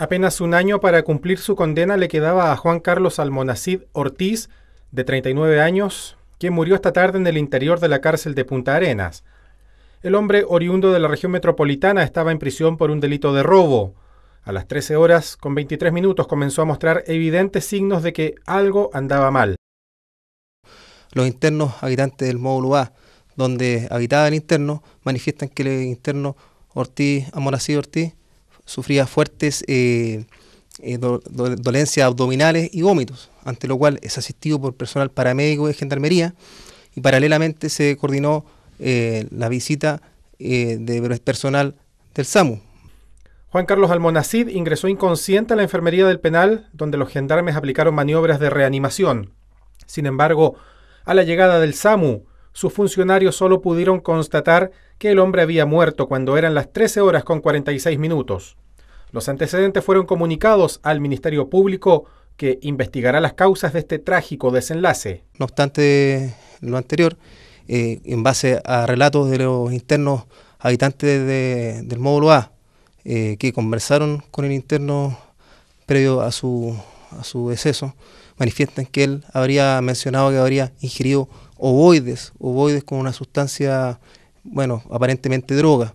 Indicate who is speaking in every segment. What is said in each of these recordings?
Speaker 1: Apenas un año para cumplir su condena le quedaba a Juan Carlos Almonacid Ortiz, de 39 años, quien murió esta tarde en el interior de la cárcel de Punta Arenas. El hombre oriundo de la región metropolitana estaba en prisión por un delito de robo. A las 13 horas con 23 minutos comenzó a mostrar evidentes signos de que algo andaba mal. Los internos habitantes del módulo A, donde habitaba el
Speaker 2: interno, manifiestan que el interno Ortiz, Almonacid Ortiz, sufría fuertes eh, eh, dolencias abdominales y vómitos, ante lo cual es asistido por personal paramédico de gendarmería y paralelamente se coordinó eh, la
Speaker 1: visita de personal del SAMU. Juan Carlos Almonacid ingresó inconsciente a la enfermería del penal, donde los gendarmes aplicaron maniobras de reanimación. Sin embargo, a la llegada del SAMU, sus funcionarios solo pudieron constatar que el hombre había muerto cuando eran las 13 horas con 46 minutos. Los antecedentes fueron comunicados al Ministerio Público que investigará las causas de este trágico desenlace.
Speaker 2: No obstante lo anterior, eh, en base a relatos de los internos habitantes del módulo A, eh, que conversaron con el interno previo a su, a su deceso, manifiestan que él habría mencionado que habría ingerido ovoides, ovoides con una sustancia bueno, aparentemente droga,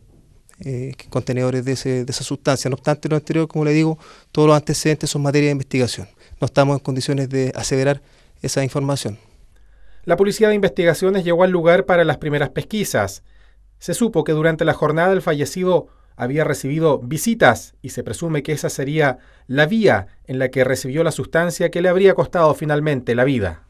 Speaker 2: eh, contenedores de, ese, de, esa sustancia. No obstante, lo anterior, como le digo, todos los antecedentes son materia de investigación. No estamos en condiciones de aseverar esa información.
Speaker 1: La Policía de Investigaciones llegó al lugar para las primeras pesquisas. Se supo que durante la jornada el fallecido había recibido visitas y se presume que esa sería la vía en la que recibió la sustancia que le habría costado finalmente la vida.